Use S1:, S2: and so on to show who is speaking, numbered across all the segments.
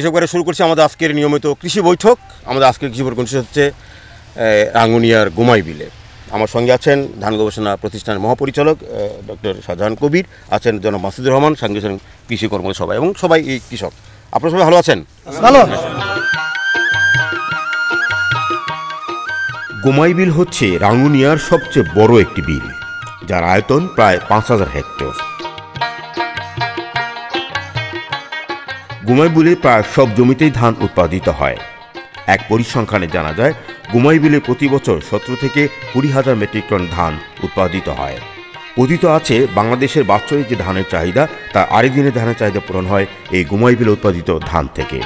S1: কৃষক বাড়ি শুরু করছি আমাদের আজকের নিয়মিত কৃষি বৈঠক আমাদের আজকের কৃষি পরিকৃষি হচ্ছে রাঙ্গুনিয়ার গোমাই বিলে আমার সঙ্গে আছেন ধান গবেষণা প্রতিষ্ঠানের মহাপরিচালক ডক্টর শাহজাহান কবির আছেন জনাব মাসুদুর রহমান সঙ্গে সঙ্গে কৃষি কর্মী সবাই এবং সবাই এই কৃষক আপনারা সবাই ভালো আছেন ভালো গোমাই বিল হচ্ছে রাঙ্গুনিয়ার সবচেয়ে বড় একটি বিল যার আয়তন প্রায় পাঁচ হাজার হেক্টর গুমাইবিলে প্রায় সব জমিতেই ধান উৎপাদিত হয় এক পরিসংখ্যানে জানা যায় গুমাইবিলে প্রতি বছর সতেরো থেকে কুড়ি হাজার মেট্রিক টন ধান উৎপাদিত হয় কথিত আছে বাংলাদেশের বাৎসরিক যে ধানের চাহিদা তা আরেক দিনের ধানের চাহিদা পূরণ হয় এই গুমাইবিলে উৎপাদিত ধান থেকে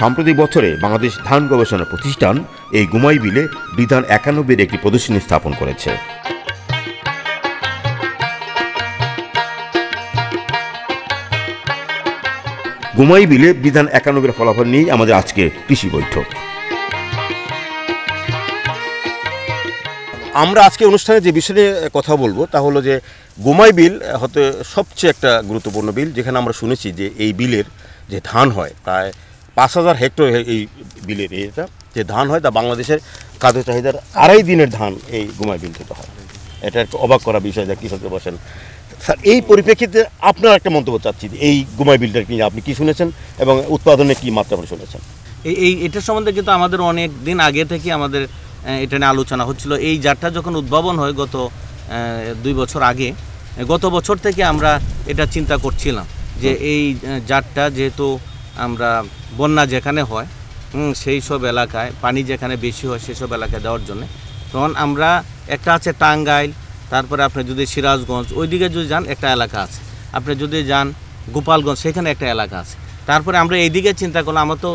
S1: সাম্প্রতিক বছরে বাংলাদেশ ধান গবেষণা প্রতিষ্ঠান এই গুমাই বিলে বিধান একানব্বইয়ের একটি প্রদর্শনী স্থাপন করেছে গুমাই বিলে বিধান একানব্বইয়ের ফলাফল নিয়েই আমাদের আজকে কৃষি বৈঠক আমরা আজকে অনুষ্ঠানে যে বিষয়ে কথা বলবো তা হলো যে গোমাই বিল হতে সবচেয়ে একটা গুরুত্বপূর্ণ বিল যেখানে আমরা শুনেছি যে এই বিলের যে ধান হয় প্রায় পাঁচ হাজার হেক্টর এই বিলের এটা যে ধান হয় তা বাংলাদেশের খাদ্য চাহিদার আড়াই দিনের ধান এই গুমায় বিল থেকে হয় এটা একটা অবাক করা বিষয় যা কৃষকদের বসেন স্যার এই পরিপ্রেক্ষিতে আপনার একটা মন্তব্য চাচ্ছি এই গুমাই বিলটা কি আপনি কি শুনেছেন এবং উৎপাদনে কি মাত্রা আপনি শুনেছেন
S2: এই এই এটার সম্বন্ধে কিন্তু আমাদের অনেক দিন আগে থেকে আমাদের এটা নিয়ে আলোচনা হচ্ছিল এই জারটা যখন উদ্ভাবন হয় গত দুই বছর আগে গত বছর থেকে আমরা এটা চিন্তা করছিলাম যে এই জারটা যেহেতু আমরা বন্যা যেখানে হয় সেই সব এলাকায় পানি যেখানে বেশি হয় সেসব এলাকায় দেওয়ার জন্য তখন আমরা একটা আছে টাঙ্গাইল তারপরে আপনি যদি সিরাজগঞ্জ ওইদিকে যদি যান একটা এলাকা আছে আপনি যদি যান গোপালগঞ্জ সেখানে একটা এলাকা আছে তারপরে আমরা এইদিকে চিন্তা করলাম আমার তো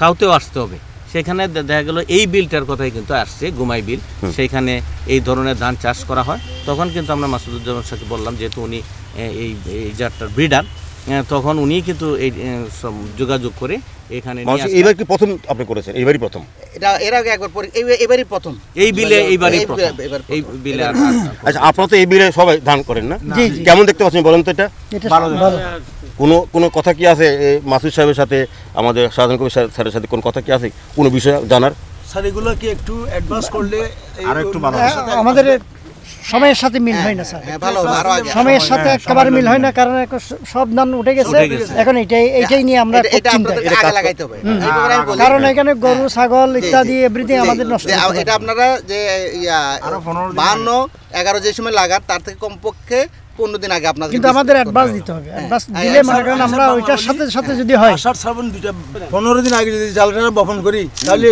S2: সাউথেও আসতে হবে সেখানে দেখা গেল এই বিলটার কথাই কিন্তু আসছে গুমাই বিল সেইখানে এই ধরনের ধান চাষ করা হয় তখন কিন্তু আমরা মাসুদুজ্জামান সাথে বললাম যেহেতু উনি এই জাতটার ব্রিডার তখন উনি কিন্তু এই সব যোগাযোগ করে এখানে এবার
S1: কি প্রথম আপনি করেছেন এবারই প্রথম
S3: এটা এর আগে একবার এবারই প্রথম এই বিলে এইবারই
S2: এই বিলে
S1: আচ্ছা আপনারা তো এই বিলে সবাই ধান করেন না কেমন দেখতে পাচ্ছেন বলেন তো এটা কোনো কোনো কথা কি আছে মাসুদ সাহেবের সাথে আমাদের সাধারণ কবি স্যারের সাথে কোনো কথা কি আছে কোনো বিষয় জানার
S3: স্যার এগুলো কি একটু অ্যাডভান্স করলে আর একটু আমাদের হ্যাঁ, সময়ের সাথে মিল হ্যাঁ, হয় না স্যার হ্যাঁ, সময়ের সাথে হ্যাঁ, একবার মিল হয় না কারণ সব ধান উঠে গেছে এখন এটাই এটাই নিয়ে আমরা কারণ এখানে গরু ছাগল ইত্যাদি এভরিথিং আমাদের নষ্ট এটা আপনারা যে বান্ন এগারো যে সময় লাগার তার থেকে কমপক্ষে পনেরো দিন আগে আপনাদের কিন্তু আমাদের যদি জালটা বপন করি তাহলে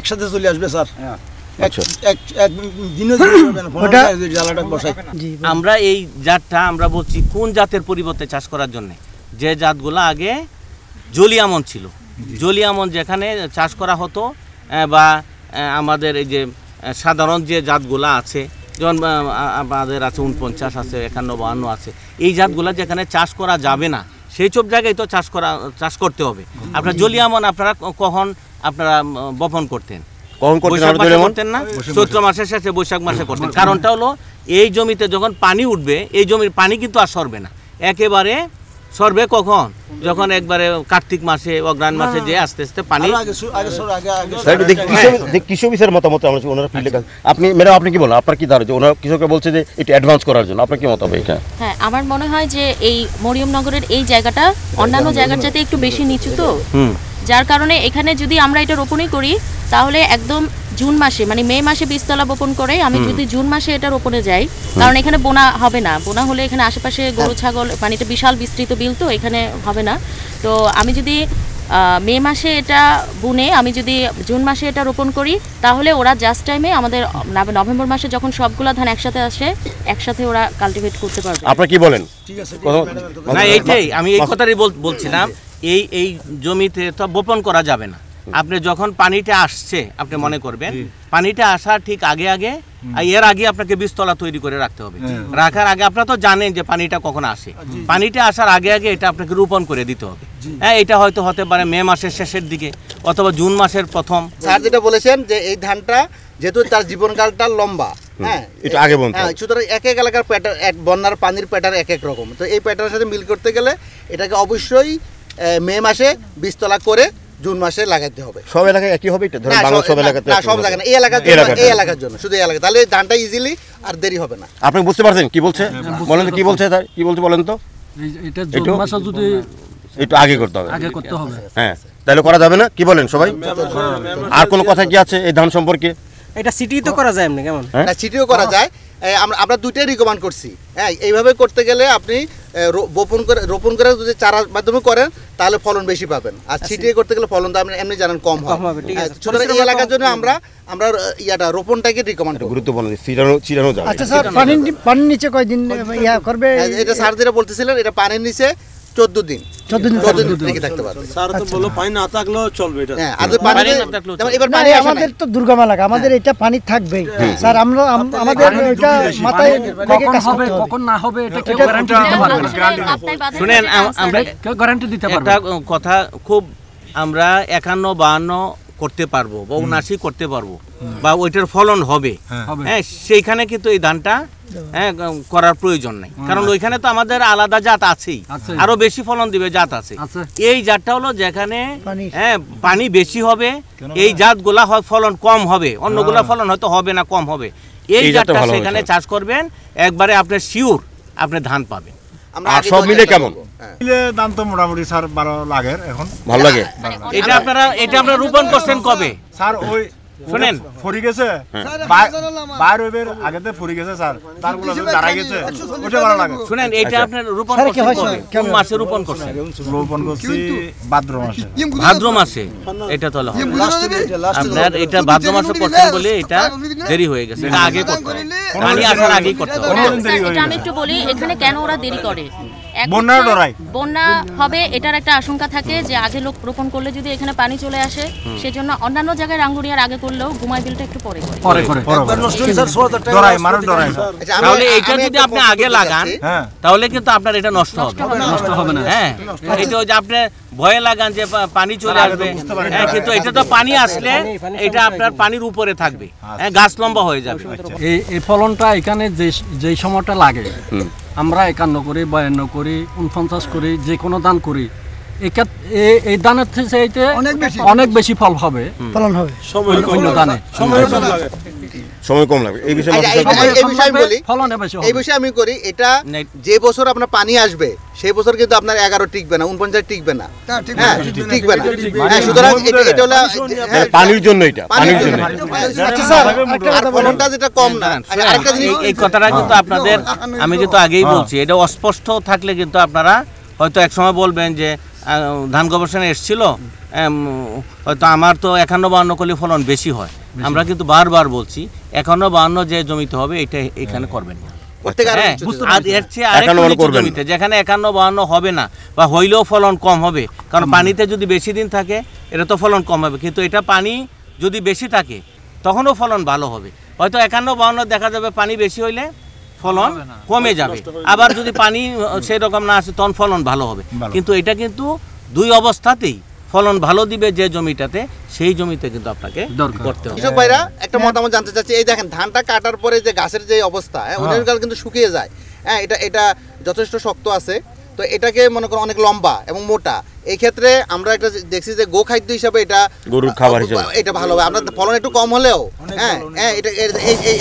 S3: একসাথে চলে আসবে স্যার আচ্ছা।
S2: আমরা এই জাতটা আমরা বলছি কোন জাতের পরিবর্তে চাষ করার জন্য যে জাতগুলো আগে জলিয়ামন ছিল জলিয়ামন যেখানে চাষ করা হতো বা আমাদের এই যে সাধারণ যে জাতগুলো আছে যেমন আমাদের আছে উনপঞ্চাশ আছে একান্ন বাহান্ন আছে এই জাতগুলো যেখানে চাষ করা যাবে না সেই সব জায়গায় তো চাষ করা চাষ করতে হবে আপনার জলিয়ামন আপনারা কখন আপনারা বপন করতেন কারণটা হলো এই জমিতে যখন পানি উঠবে এই জমির পানি কিন্তু আর সরবে না একেবারে সরবে কখন যখন একবারে কার্তিক মাসে অগ্রাণ মাসে যে আস্তে আস্তে পানি
S1: কৃষক বিষয়ের মতামত আপনি ম্যাডাম আপনি কি বলেন আপনার কি ধারণা ওনার কৃষকরা বলছে যে এটা অ্যাডভান্স করার জন্য আপনার কি মতামত এটা হ্যাঁ আমার মনে হয় যে এই মরিয়মনগরের এই জায়গাটা অন্যান্য জায়গার চাইতে একটু বেশি নিচু তো যার কারণে এখানে যদি আমরা এটা রোপণই করি তাহলে একদম জুন মাসে মানে মে মাসে বীজতলা বপন করে আমি যদি জুন মাসে এটা রোপণে যাই কারণ এখানে বোনা হবে না বোনা হলে এখানে আশেপাশে হ্যাঁ। গরু ছাগল মানে এটা বিশাল বিস্তৃত বিল তো এখানে হবে না তো আমি যদি মে মাসে এটা বুনে আমি যদি জুন মাসে এটা রোপণ করি তাহলে ওরা জাস্ট টাইমে আমাদের নভেম্বর মাসে যখন সবগুলো ধান একসাথে আসে একসাথে ওরা কালটিভেট করতে পারবে আপনি কি বলেন
S2: না এইটাই আমি এই কথাটাই বলছিলাম এই এই জমিতে তো বপন করা যাবে না আপনি যখন পানিটা আসছে আপনি মনে করবেন পানিটা আসার ঠিক আগে আগে এর আগে আপনাকে বিস্তলা তৈরি করে রাখতে হবে হ্যাঁ। রাখার আগে আপনার তো জানেন যে পানিটা কখন আসে পানিটা আসার আগে আগে এটা আপনাকে রোপণ করে দিতে হবে হ্যাঁ এটা হয়তো হতে পারে মে মাসের শেষের দিকে অথবা জুন মাসের প্রথম
S3: স্যার যেটা বলেছেন যে এই ধানটা যেহেতু তার জীবনকালটা লম্বা হ্যাঁ, হ্যাঁ, এক এক রকম তো এই প্যাটার্নের সাথে মিল করতে গেলে এটাকে অবশ্যই মে মাসে বিস্তলা করে জুন মাসে লাগাতে হবে
S1: সব এলাকায় একই হবে এটা ধরুন বাংলা সব এলাকাতে না সব জায়গা না এই এলাকার জন্য এই এলাকার
S3: জন্য শুধু এই এলাকা তাহলে ধানটা ইজিলি আর দেরি হবে না
S1: আপনি বুঝতে পারছেন কি বলছে বলেন কি বলছে তার কি বলছে বলেন তো এটা জুন মাসে যদি একটু আগে করতে হবে আগে করতে হবে হ্যাঁ তাহলে করা যাবে না কি বলেন সবাই আর কোন কথা কি আছে এই ধান সম্পর্কে
S3: এটা সিটি তো করা যায় এমনি কেমন হ্যাঁ। না সিটিও করা যায় আমরা আমরা দুইটাই রিকমেন্ড করছি হ্যাঁ এইভাবে করতে গেলে আপনি রোপণ করে রোপণ করে যদি চারার মাধ্যমে করেন তাহলে ফলন বেশি পাবেন আর আচ্ছা। ছিটিয়ে করতে গেলে ফলন তো আপনি এমনি জানেন কম হবে হ্যাঁ, ছোট ছোট এলাকার জন্য আমরা আমরা ইয়াটা রোপণটাকে রিকমেন্ড
S1: গুরুত্বপূর্ণ চিরানো চিরানো যাবে আচ্ছা স্যার পানির
S3: পানির নিচে কয়দিন ইয়া করবে হ্যাঁ, এটা স্যার যেটা বলতেছিলেন এটা পানির নিচে দিন দিন থাকতে পারবে স্যার তো আচ্ছা। পানি না চলবে এটা হ্যাঁ পানি এবার পানি আমাদের তো আমাদের হ্যাঁ। এটা পানি থাকবেই হ্যাঁ। স্যার আমরা আমাদের এটা মাথায় কাজ হবে কখন না হবে এটা কেউ গ্যারান্টি দিতে পারবে শুনেন আমরা
S2: কেউ গ্যারান্টি দিতে পারবে একটা কথা খুব আমরা একান্ন বাহান্ন করতে পারবো বা উনাশি করতে পারবো বা ওইটার ফলন হবে হ্যাঁ, হ্যাঁ সেইখানে কিন্তু এই ধানটা হ্যাঁ করার প্রয়োজন নাই কারণ ওইখানে তো আমাদের আলাদা জাত আছেই আরো বেশি ফলন দিবে জাত আছে এই জাতটা হলো যেখানে হ্যাঁ পানি বেশি হবে এই জাতগুলা হয় ফলন কম হবে অন্যগুলা হ্যাঁ। ফলন হয়তো হবে না কম হবে এই জাতটা সেখানে চাষ করবেন একবারে আপনার শিওর আপনি ধান পাবেন আর সব মিলে কেমন হ্যাঁ। হ্যাঁ।
S3: আচ্ছা।
S2: ভাদ্র মাসে এটা তোলা
S3: আপনার এটা ভাদ্র মাসে করছেন বলে
S2: এটা দেরি হয়ে গেছে আগে করতে পানি আগেই করতে হবে আচ্ছা, আমি একটু বলি এখানে কেন ওরা
S1: দেরি করে বন্যা হবে এটার একটা আশঙ্কা থাকে যে আগে লোক রোপণ করলে যদি এখানে পানি চলে আসে সেজন্য অন্যান্য জায়গায় রাঙ্গুড়িয়ার আগে করলেও বিলটা একটু পরে
S2: আচ্ছা, তাহলে এটা যদি আপনি আগে লাগান হ্যাঁ। তাহলে কিন্তু আপনার এটা নষ্ট হবে নষ্ট হবে না হ্যাঁ এটা যে আপনি ভয়ে লাগান যে পানি চলে আসবে হ্যাঁ কিন্তু এটা তো পানি আসলে এটা আপনার পানির উপরে থাকবে আচ্ছা। হ্যাঁ গাছ লম্বা হয়ে যাবে আচ্ছা। এই ফলনটা এখানে যে যেই সময়টা লাগে আমরা একান্ন করি বায়ান্ন করি উনপঞ্চাশ করি যে কোনো দান করি এই দানের অনেক বেশি ফল হবে
S3: ফলন হবে অন্য দানে সময় কম এই বিষয়ে আমি করি এটা যে বছর আপনার পানি আসবে সেই বছর কিন্তু আপনার এগারো টিকবে না উনপঞ্চাশ টিকবে না হ্যাঁ, টিকবে না হ্যাঁ সুতরাং এটা হলো হ্যাঁ, পানির জন্য
S2: এটা পানির জন্য
S3: ফলনটা যেটা কম না এই আচ্ছা, কথাটা
S2: কিন্তু আপনাদের আমি কিন্তু আগেই বলছি এটা অস্পষ্ট থাকলে কিন্তু আপনারা হয়তো এক সময় বলবেন যে ধান গবেষণা এসেছিল হয়তো আমার তো একান্ন বান্ন করলে ফলন বেশি হয় আমরা কিন্তু বারবার বলছি একান্ন বান্ন যে জমিতে হবে এটা এখানে হ্যাঁ। করবেন না হ্যাঁ, যেখানে একান্ন বান্ন হবে না বা হইলেও ফলন কম হবে কারণ পানিতে যদি বেশি দিন থাকে এটা তো ফলন কম হবে কিন্তু এটা পানি যদি বেশি থাকে তখনও ফলন ভালো হবে হয়তো একান্ন বান্ন দেখা যাবে পানি বেশি হইলে ফলন কমে যাবে আবার যদি পানি সেই রকম না আসে তখন ফলন ভালো হবে কিন্তু এটা কিন্তু দুই অবস্থাতেই ফলন ভালো দিবে যে জমিটাতে সেই জমিতে কিন্তু আপনাকে করতে হবে কৃষক ভাইরা
S3: হ্যাঁ। একটা মতামত জানতে চাচ্ছি এই দেখেন ধানটা কাটার পরে যে গাছের যে অবস্থা অনেক হ্যাঁ, হ্যাঁ। কাল কিন্তু শুকিয়ে যায় হ্যাঁ এটা এটা যথেষ্ট শক্ত আছে তো এটাকে মনে করো অনেক লম্বা এবং মোটা এই ক্ষেত্রে আমরা একটা দেখছি যে গোখাদ্য হিসাবে এটা
S1: গরুর খাবার হিসাবে এটা
S3: ভালো হবে আপনার ফলন একটু কম হলেও হ্যাঁ হ্যাঁ এটা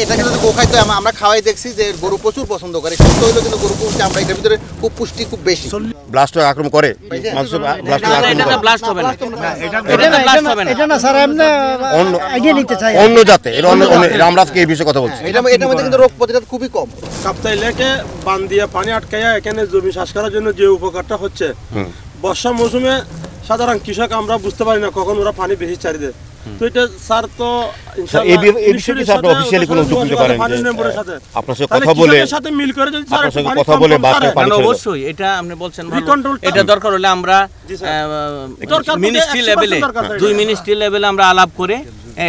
S3: এটা কিন্তু গোখাদ্য আমরা খাওয়াই দেখছি যে গরু প্রচুর পছন্দ করে সত্য হলো কিন্তু গরু পুষ্টি আমরা এটার ভিতরে খুব পুষ্টি খুব বেশি
S1: ব্লাস্ট আক্রমণ করে মাংস
S3: ব্লাস্ট হবে না এটা না স্যার এমনি অন্য এগিয়ে নিতে চাই অন্য
S1: জাতে এর অন্য আমরা আজকে এই বিষয়ে কথা বলছি হ্যাঁ, এটা
S3: এটার মধ্যে কিন্তু রোগ প্রতিরোধ খুবই
S1: কম কাপ্তাই লেকে বান দিয়ে পানি আটকায়া এখানে জমি চাষ করার জন্য যে উপকারটা হচ্ছে বর্ষা মৌসুমে সাধারণ কৃষক আমরা বুঝতে পারি না কখন ওরা পানি বেশি ছাড়ি দেয় তো এটা
S2: স্যার তো আলাপ করে এই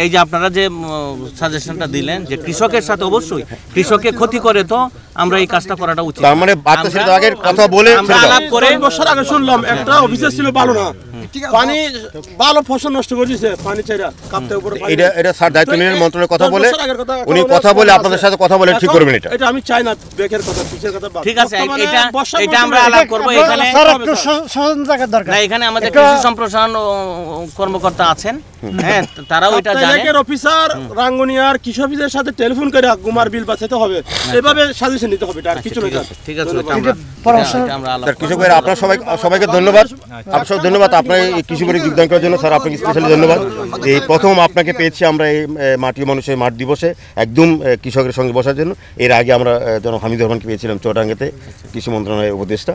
S2: যে আপনারা যে সাজেশনটা দিলেন যে কৃষকের সাথে অবশ্যই কৃষকের ক্ষতি করে তো আমরা এই কাজটা করাটা উচিত তার মানে বাচ্চা ছেলে কথা বলে আলাপ করে বছর আগে শুনলাম একটা অফিসার ছিল ভালো না
S1: পানি ভালো ফসল নষ্ট করেছে পানি এটা এটা স্যার দায়িত্ব কথা বলে উনি কথা বলে আপনাদের সাথে কথা বলে ঠিক করবেন এটা আমি চাই
S2: না বেকের কথা পিছের কথা ঠিক আছে এটা এটা আমরা আলাপ করব এখানে স্যার একটু দরকার না এখানে আমাদের কৃষি সম্প্রসারণ কর্মকর্তা আছেন হ্যাঁ তারাও এটা জানে
S1: অফিসার রাঙ্গুনিয়ার কৃষি অফিসের সাথে টেলিফোন করে গুমার বিল বাঁচাতে হবে আচ্ছা। এভাবে সাজেশন নিতে হবে আর আচ্ছা,
S2: কিছু না ঠিক আছে
S1: আমরা আপনারা সবাই সবাইকে ধন্যবাদ আচ্ছা। ধন্যবাদ আপনার কৃষি মাঠে যোগদান করার জন্য স্যার আপনাকে স্পেশালি ধন্যবাদ এই প্রথম আপনাকে পেয়েছি আমরা এই মাটি মানুষের মাঠ দিবসে একদম কৃষকের সঙ্গে বসার জন্য এর আগে আমরা যেন হামিদ রহমানকে পেয়েছিলাম চৌটাঙ্গাতে কৃষি মন্ত্রণালয়ের উপদেষ্টা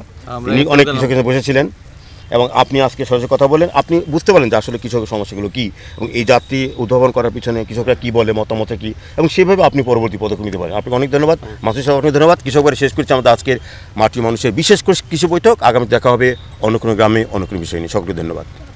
S1: অনেক কৃষকের বসেছিলেন এবং আপনি আজকে সরাসরি কথা বলেন আপনি বুঝতে পারেন যে আসলে কৃষকের সমস্যাগুলো কী এবং এই যাত্রী উদ্ভাবন করার পিছনে কৃষকরা কী বলে মতামত কী এবং সেভাবে আপনি পরবর্তী পদক্ষেপ নিতে পারেন আপনাকে অনেক ধন্যবাদ মাসুদ সাহেব অনেক ধন্যবাদ কৃষকবার শেষ করছি আমাদের আজকের মাটি মানুষের বিশেষ করে কৃষি বৈঠক আগামী দেখা হবে অন্য কোনো গ্রামে অন্য কোনো বিষয় নিয়ে সকলকে ধন্যবাদ